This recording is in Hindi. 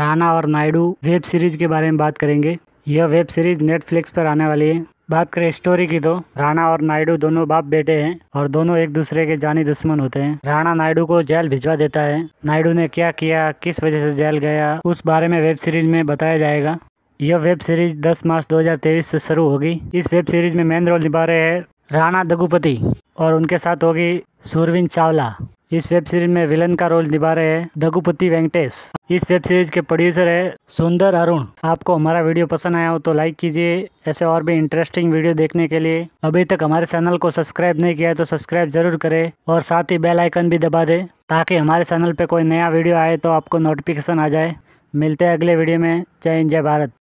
राणा और नायडू वेब सीरीज के बारे में बात करेंगे यह वेब सीरीज नेटफ्लिक्स पर आने वाली है बात करें स्टोरी की तो राणा और नायडू दोनों बाप बेटे हैं और दोनों एक दूसरे के जानी दुश्मन होते हैं राणा नायडू को जेल भिजवा देता है नायडू ने क्या किया किस वजह से जेल गया उस बारे में वेब सीरीज में बताया जाएगा यह वेब सीरीज 10 मार्च 2023 से शुरू होगी इस वेब सीरीज में मेन रोल निभा रहे हैं राणा दगुपति और उनके साथ होगी सुरविन चावला इस वेब सीरीज में विलन का रोल निभा रहे हैं दघुपति वेंकटेश इस वेब सीरीज के प्रोड्यूसर है सुंदर अरुण आपको हमारा वीडियो पसंद आया हो तो लाइक कीजिए ऐसे और भी इंटरेस्टिंग वीडियो देखने के लिए अभी तक हमारे चैनल को सब्सक्राइब नहीं किया है तो सब्सक्राइब जरूर करें और साथ ही बेल आइकन भी दबा दे ताकि हमारे चैनल पर कोई नया वीडियो आए तो आपको नोटिफिकेशन आ जाए मिलते हैं अगले वीडियो में जय हिंद जय भारत